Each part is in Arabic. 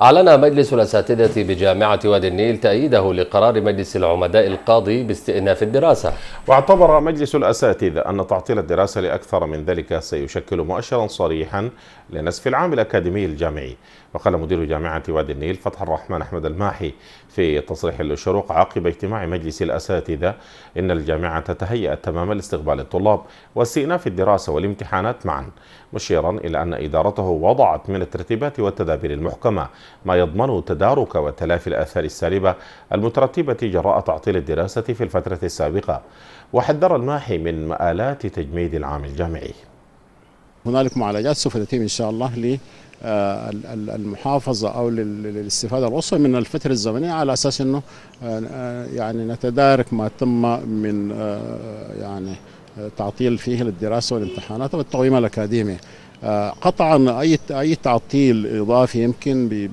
أعلن مجلس الأساتذة بجامعة وادي النيل تأييده لقرار مجلس العمداء القاضي باستئناف الدراسة واعتبر مجلس الأساتذة أن تعطيل الدراسة لأكثر من ذلك سيشكل مؤشرا صريحا لنسف العام الأكاديمي الجامعي وقال مدير جامعة وادي النيل فتح الرحمن أحمد الماحي في تصريح للشروق عقب اجتماع مجلس الأساتذة إن الجامعة تهيأت تماما لاستقبال الطلاب واستئناف الدراسة والامتحانات معا مشيرا إلى أن إدارته وضعت من الترتيبات والتدابير المحكمة ما يضمن تدارك وتلافي الآثار السالبة المترتبة جراء تعطيل الدراسة في الفترة السابقة وحذر الماحي من مآلات تجميد العام الجامعي هنالك معالجات سوف تتم إن شاء الله آه، المحافظه او للاستفاده الوسطى من الفتره الزمنيه على اساس انه آه، آه، يعني نتدارك ما تم من يعني تعطيل فيه للدراسه والامتحانات والتقويم الاكاديمي آه، قطعا اي اي تعطيل اضافي يمكن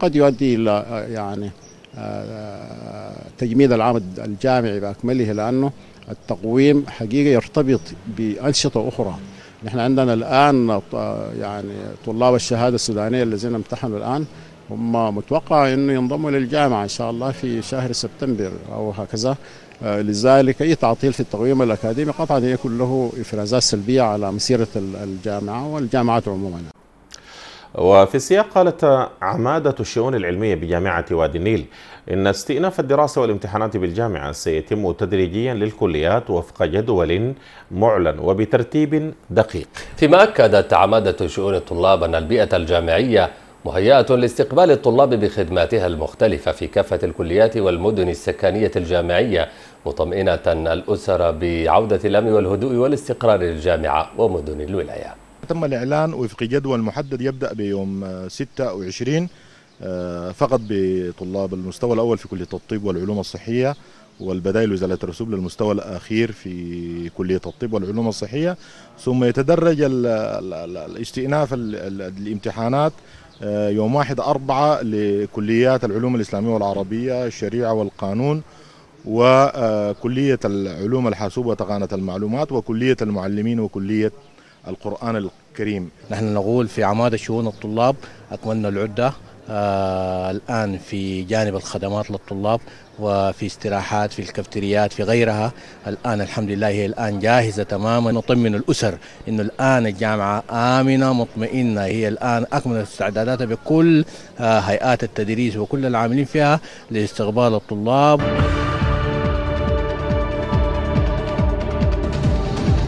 قد يؤدي الى آه، يعني آه، تجميد العام الجامعي باكمله لانه التقويم حقيقه يرتبط بانشطه اخرى نحن عندنا الان يعني طلاب الشهاده السودانيه الذين امتحنوا الان هم متوقع انه ينضموا للجامعه ان شاء الله في شهر سبتمبر او هكذا آه، لذلك اي تعطيل في التقويم الاكاديمي قطعا يكون له افرازات سلبيه على مسيره الجامعه والجامعات عموما. وفي السياق قالت عمادة الشؤون العلمية بجامعة وادي النيل إن استئناف الدراسة والامتحانات بالجامعة سيتم تدريجيا للكليات وفق جدول معلن وبترتيب دقيق فيما أكدت عمادة شؤون الطلاب أن البيئة الجامعية مهيئة لاستقبال الطلاب بخدماتها المختلفة في كافة الكليات والمدن السكانية الجامعية مطمئنة الأسر بعودة الأمن والهدوء والاستقرار للجامعة ومدن الولاية تم الإعلان وفق جدول محدد يبدأ بيوم 26 آه، آه، فقط بطلاب المستوى الأول في كلية الطب والعلوم الصحية والبدائل وزالة الرسوب للمستوى الأخير في كلية الطب والعلوم الصحية ثم يتدرج الاستئناف الامتحانات آه، يوم واحد أربعة لكليات العلوم الإسلامية والعربية الشريعة والقانون وكلية العلوم الحاسوب وتقانة المعلومات وكلية المعلمين وكلية القرآن الكريم نحن نقول في عماد الشؤون الطلاب أكملنا العدة آه، الآن في جانب الخدمات للطلاب وفي استراحات في الكافتريات في غيرها الآن الحمد لله هي الآن جاهزة تماما نطمن الأسر أنه الآن الجامعة آمنة مطمئنة هي الآن أكملت استعداداتها بكل آه، هيئات التدريس وكل العاملين فيها لاستقبال الطلاب